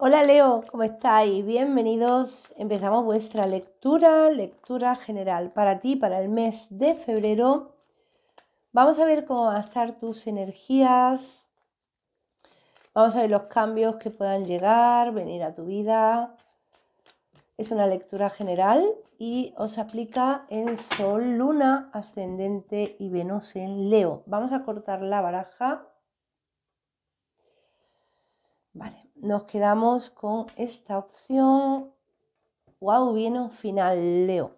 Hola Leo, ¿cómo estáis? Bienvenidos. Empezamos vuestra lectura, lectura general para ti, para el mes de febrero. Vamos a ver cómo van a estar tus energías. Vamos a ver los cambios que puedan llegar, venir a tu vida. Es una lectura general y os aplica en Sol, Luna, Ascendente y Venus en Leo. Vamos a cortar la baraja Vale, nos quedamos con esta opción. ¡Wow! Viene un final, Leo.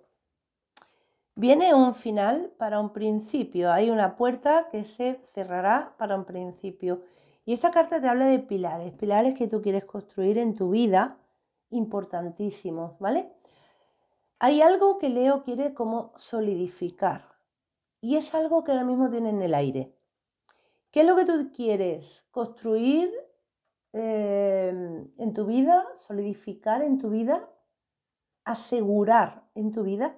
Viene un final para un principio. Hay una puerta que se cerrará para un principio. Y esta carta te habla de pilares, pilares que tú quieres construir en tu vida, importantísimos, ¿vale? Hay algo que Leo quiere como solidificar y es algo que ahora mismo tiene en el aire. ¿Qué es lo que tú quieres? Construir Em, en tu vida, solidificar en tu vida, asegurar en tu vida,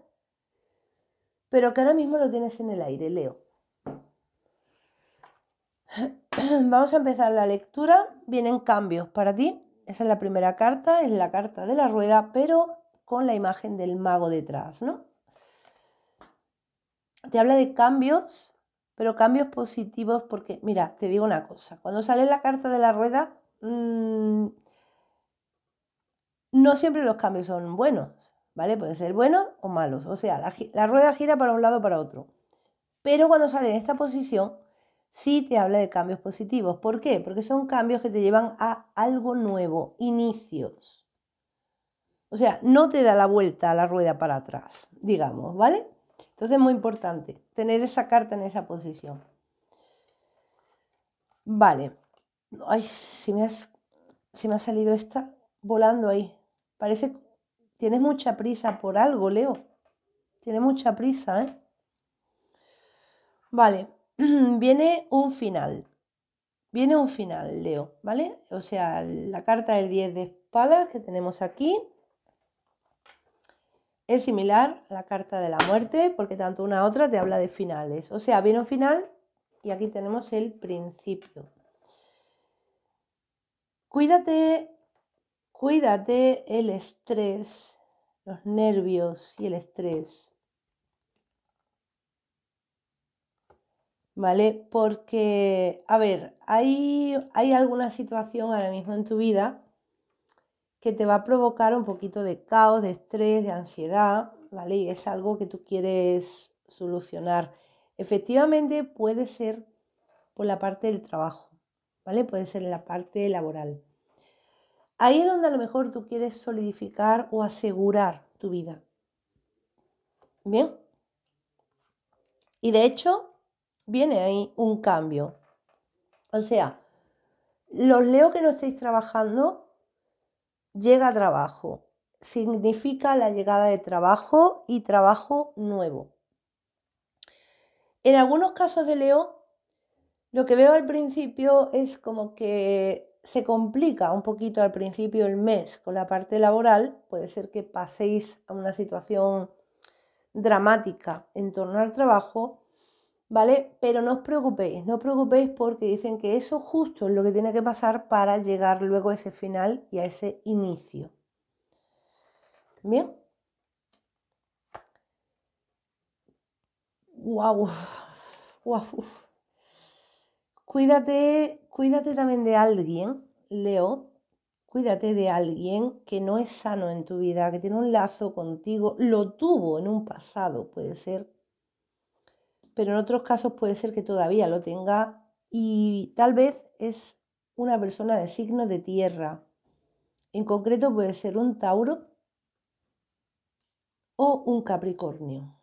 pero que ahora mismo lo tienes en el aire, Leo. Vamos a empezar la lectura. Vienen cambios para ti. Esa es la primera carta, es la carta de la rueda, pero con la imagen del mago detrás, ¿no? Te habla de cambios, pero cambios positivos porque, mira, te digo una cosa, cuando sale la carta de la rueda, Mm, no siempre los cambios son buenos, ¿vale? Pueden ser buenos o malos. O sea, la, rueda gira para un lado o para otro. Pero cuando sale en esta posición, sí te habla de cambios positivos. ¿Por qué? Porque son cambios que te llevan a algo nuevo, inicios. O sea, no te da la vuelta a la rueda para atrás, digamos, ¿vale? Entonces es muy importante tener esa carta en esa posición. Vale, Ay, si me, has, ha salido esta volando ahí. Parece, tienes mucha prisa por algo, Leo. Tienes mucha prisa, ¿eh? Vale, viene un final. Viene un final, Leo, ¿vale? O sea, la carta del 10 de espadas que tenemos aquí es similar a la carta de la muerte, porque tanto una otra te habla de finales. O sea, viene un final y aquí tenemos el principio. Cuídate, cuídate el estrés, los nervios y el estrés. ¿Vale? Porque, a ver, hay, hay alguna situación ahora mismo en tu vida que te va a provocar un poquito de caos, de estrés, de ansiedad, ¿vale? Y es algo que tú quieres solucionar. Efectivamente puede ser por la parte del trabajo, Puede ser en la parte laboral. Ahí es donde a lo mejor tú quieres solidificar o asegurar tu vida. Bien. Y de hecho, viene ahí un cambio. O sea, los leo que no estáis trabajando, llega trabajo. Significa la llegada de trabajo y trabajo nuevo. En algunos casos de Leo lo que veo al principio es como que se complica un poquito al principio el mes con la parte laboral, puede ser que paséis a una situación dramática en torno al trabajo, ¿vale? Pero no os preocupéis, no os preocupéis porque dicen que eso justo es lo que tiene que pasar para llegar luego a ese final y a ese inicio. Bien. Wow. Wow. Cuídate, también de alguien, Leo, cuídate de alguien que no es sano en tu vida, que tiene un lazo contigo, lo tuvo en un pasado, puede ser, pero en otros casos puede ser que todavía lo tenga y tal vez es una persona de signo de tierra. En concreto puede ser un Tauro o un Capricornio.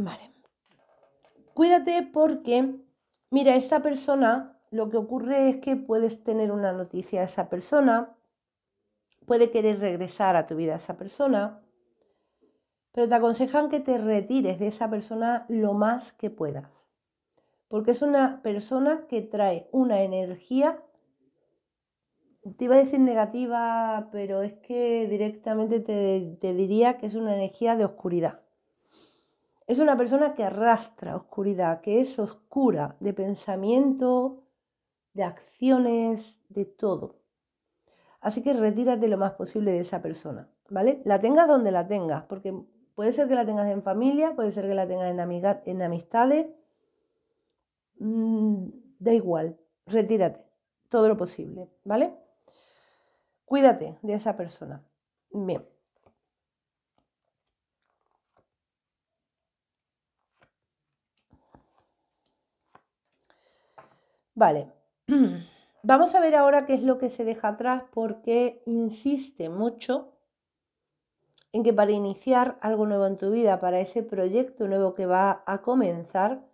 Vale. Cuídate porque, mira, esta persona, lo que ocurre es que puedes tener una noticia de esa persona, puede querer regresar a tu vida esa persona, pero te aconsejan que te retires de esa persona lo más que puedas, porque es una persona que trae una energía te iba a decir negativa, pero es que directamente te, te, diría que es una energía de oscuridad. Es una persona que arrastra oscuridad, que es oscura de pensamiento, de acciones, de todo. Así que retírate lo más posible de esa persona, ¿vale? La tengas donde la tengas, porque puede ser que la tengas en familia, puede ser que la tengas en, en amistades, mm, da igual, retírate todo lo posible, ¿vale? Cuídate de esa persona. Bien. Vale, vamos a ver ahora qué es lo que se deja atrás porque insiste mucho en que para iniciar algo nuevo en tu vida, para ese proyecto nuevo que va a comenzar,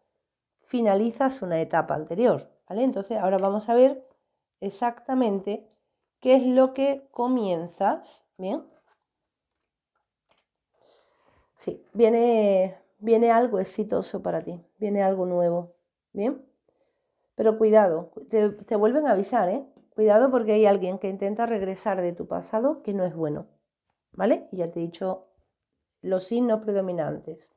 finalizas una etapa anterior. ¿vale? Entonces ahora vamos a ver exactamente qué es lo que comienzas. Bien. Sí, viene, viene algo exitoso para ti, viene algo nuevo. Bien. Pero cuidado, te, vuelven a avisar, ¿eh? Cuidado porque hay alguien que intenta regresar de tu pasado que no es bueno, ¿vale? ya te he dicho los signos predominantes.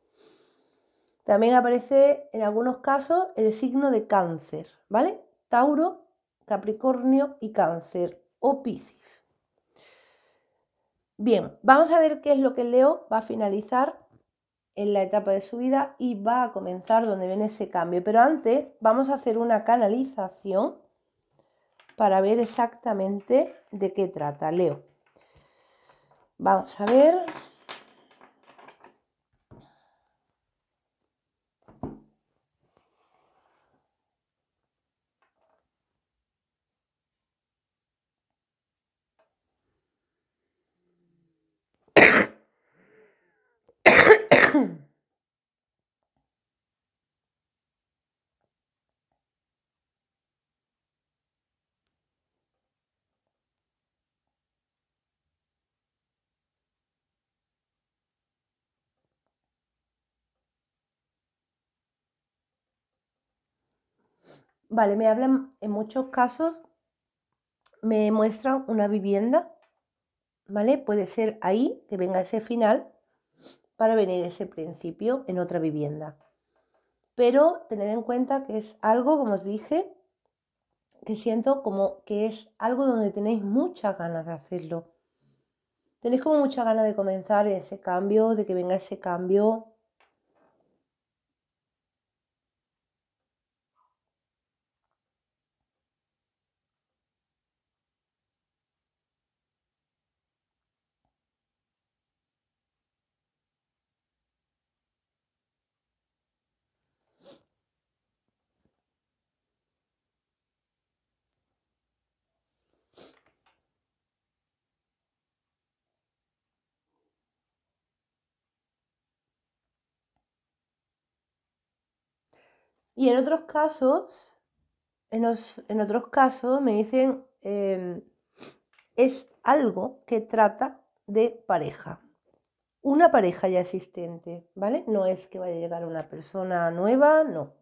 También aparece en algunos casos el signo de cáncer, ¿vale? Tauro, Capricornio y cáncer o Piscis. Bien, vamos a ver qué es lo que Leo va a finalizar en la etapa de su vida y va a comenzar donde viene ese cambio. Pero antes vamos a hacer una canalización para ver exactamente de qué trata. Leo. Vamos a ver. Vale, me hablan, en muchos casos me muestran una vivienda, ¿vale? Puede ser ahí que venga ese final para venir ese principio en otra vivienda. Pero tener en cuenta que es algo, como os dije, que siento como que es algo donde tenéis muchas ganas de hacerlo. Tenéis como muchas ganas de comenzar ese cambio, de que venga ese cambio, Y en otros casos, en, otros casos me dicen, em, es algo que trata de pareja. Una pareja ya existente, ¿vale? No es que vaya a llegar una persona nueva, no.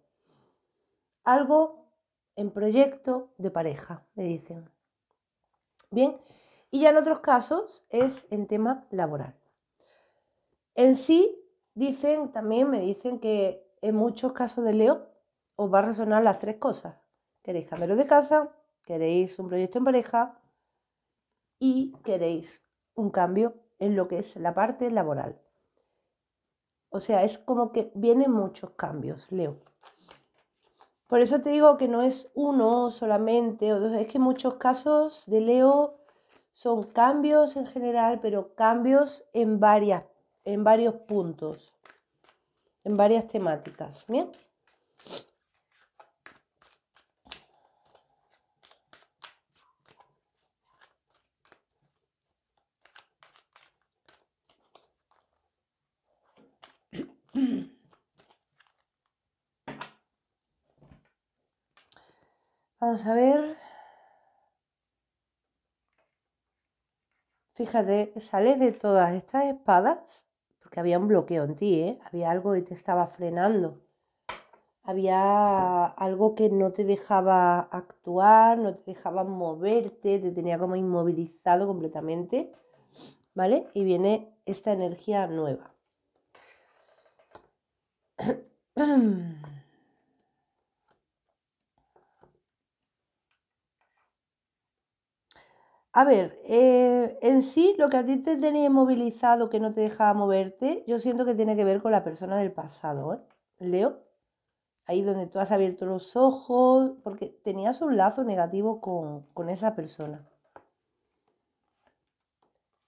Algo en proyecto de pareja, me dicen. Bien, y ya en otros casos es en tema laboral. En sí, dicen, también me dicen que en muchos casos de Leo os va a resonar las tres cosas. Queréis cambiaros de casa, queréis un proyecto en pareja y queréis un cambio en lo que es la parte laboral. O sea, es como que vienen muchos cambios, Leo. Por eso te digo que no es uno solamente o dos, es que muchos casos de Leo son cambios en general, pero cambios en varias en varios puntos, en varias temáticas, ¿bien? Vamos a ver. Fíjate, sales de todas estas espadas, porque había un bloqueo en ti, ¿eh? había algo que te estaba frenando, había algo que no te dejaba actuar, no te dejaba moverte, te tenía como inmovilizado completamente, ¿vale? Y viene esta energía nueva. A ver, eh, en sí lo que a ti te tenía inmovilizado que no te dejaba moverte, yo siento que tiene que ver con la persona del pasado, ¿eh? Leo. Ahí donde tú has abierto los ojos, porque tenías un lazo negativo con, con esa persona.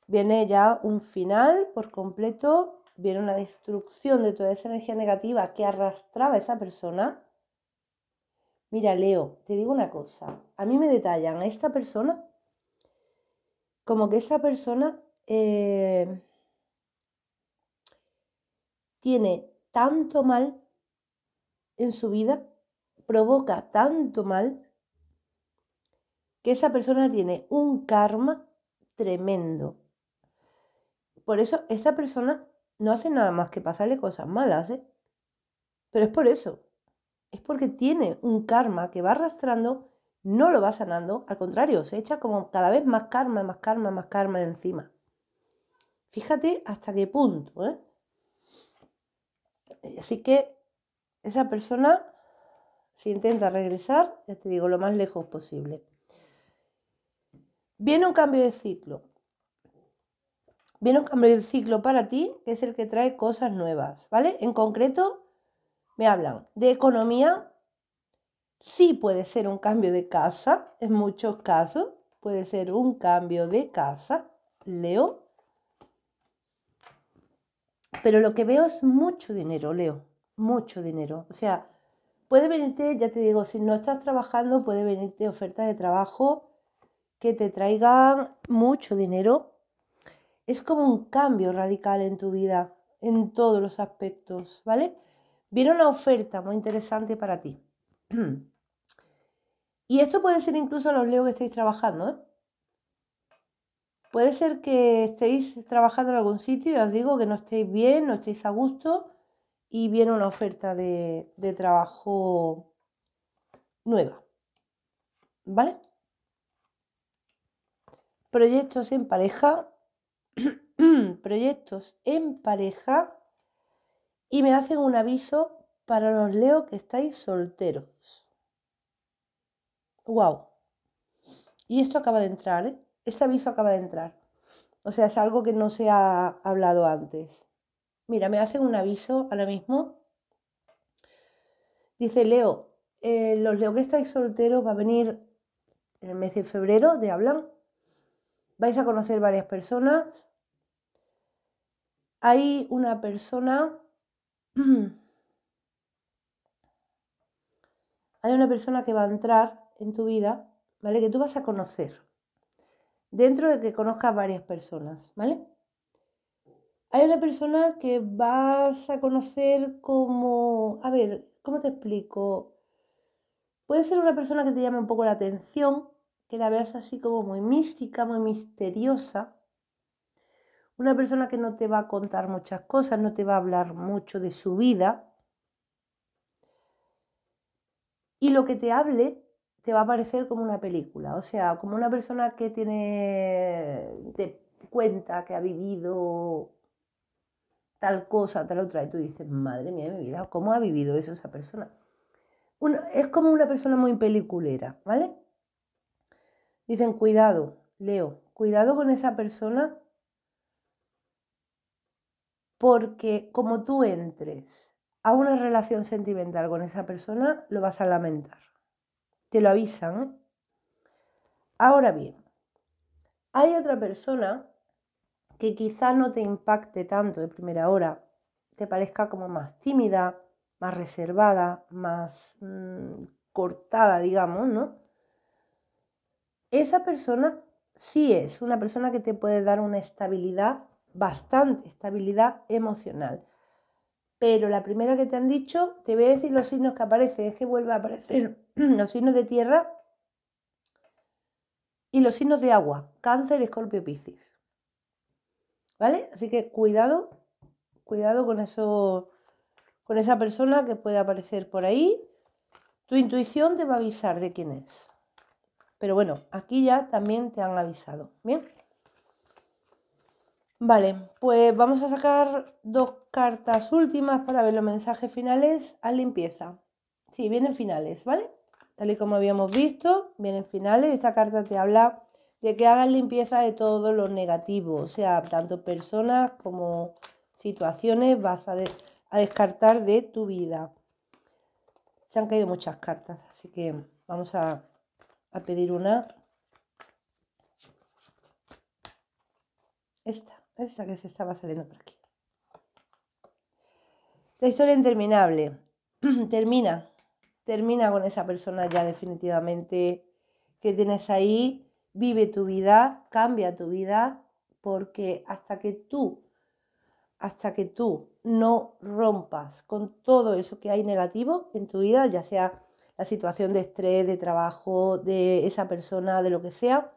Viene ya un final por completo vieron la destrucción de toda esa energía negativa que arrastraba a esa persona. Mira, Leo, te digo una cosa. A mí me detallan a esta persona como que esta persona eh, tiene tanto mal en su vida, provoca tanto mal, que esa persona tiene un karma tremendo. Por eso esa persona no hace nada más que pasarle cosas malas, ¿eh? Pero es por eso. Es porque tiene un karma que va arrastrando, no lo va sanando, al contrario, se echa como cada vez más karma, más karma, más karma encima. Fíjate hasta qué punto, ¿eh? Así que esa persona, si intenta regresar, ya te digo, lo más lejos posible. Viene un cambio de ciclo. Viene un cambio de ciclo para ti, que es el que trae cosas nuevas, ¿vale? En concreto, me hablan de economía. Sí puede ser un cambio de casa, en muchos casos puede ser un cambio de casa, Leo. Pero lo que veo es mucho dinero, Leo, mucho dinero. O sea, puede venirte, ya te digo, si no estás trabajando, puede venirte oferta de trabajo que te traigan mucho dinero es como un cambio radical en tu vida, en todos los aspectos, ¿vale? Viene una oferta muy interesante para ti. Y esto puede ser incluso los Leo que estáis trabajando, ¿eh? Puede ser que estéis trabajando en algún sitio y os digo que no estéis bien, no estéis a gusto y viene una oferta de, de trabajo nueva. ¿Vale? Proyectos en pareja, proyectos en pareja y me hacen un aviso para los Leo que estáis solteros. ¡Wow! Y esto acaba de entrar, ¿eh? Este aviso acaba de entrar. O sea, es algo que no se ha hablado antes. Mira, me hacen un aviso ahora mismo. Dice Leo, eh, los Leo que estáis solteros va a venir en el mes de febrero, de hablan, vais a conocer varias personas. Hay una persona, hay una persona que va a entrar en tu vida, ¿vale? Que tú vas a conocer. Dentro de que conozcas varias personas, ¿vale? Hay una persona que vas a conocer como, a ver, ¿cómo te explico? Puede ser una persona que te llame un poco la atención, que la veas así como muy mística, muy misteriosa. Una persona que no te va a contar muchas cosas, no te va a hablar mucho de su vida. Y lo que te hable te va a parecer como una película, o sea, como una persona que tiene, te cuenta que ha vivido tal cosa, tal otra, y tú dices, madre mía mi vida, ¿cómo ha vivido eso esa persona? es como una persona muy peliculera, ¿vale? Dicen, cuidado, Leo, cuidado con esa persona porque como tú entres a una relación sentimental con esa persona, lo vas a lamentar. Te lo avisan. Ahora bien, hay otra persona que quizá no te impacte tanto de primera hora, te parezca como más tímida, más reservada, más mm, cortada, digamos, ¿no? esa persona sí es una persona que te puede dar una estabilidad, bastante estabilidad emocional. Pero la primera que te han dicho, te voy a decir los signos que aparecen, es que vuelve a aparecer los signos de tierra y los signos de agua, cáncer, escorpio, piscis. ¿Vale? Así que cuidado, cuidado con eso, con esa persona que puede aparecer por ahí. Tu intuición te va a avisar de quién es. Pero bueno, aquí ya también te han avisado. Bien. Vale, pues vamos a sacar dos cartas últimas para ver los mensajes finales a limpieza. Sí, vienen finales, ¿vale? Tal y como habíamos visto, vienen finales. Esta carta te habla de que hagas limpieza de todo lo negativo, o sea, tanto personas como situaciones vas a, a descartar de tu vida. Se han caído muchas cartas, así que vamos a pedir una. Esta, esta que se estaba saliendo por aquí. La historia interminable termina, termina con esa persona ya definitivamente que tienes ahí, vive tu vida, cambia tu vida, porque hasta que tú, hasta que tú no rompas con todo eso que hay negativo en tu vida, ya sea la situación de estrés, de trabajo, de esa persona, de lo que sea,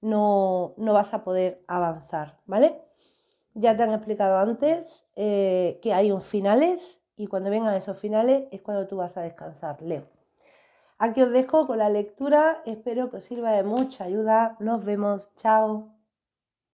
no, vas a poder avanzar, ¿vale? Ya te han explicado antes eh, que hay un finales y cuando vengan esos finales es cuando tú vas a descansar, Leo. Aquí os dejo con la lectura, espero que os sirva de mucha ayuda, nos vemos, chao.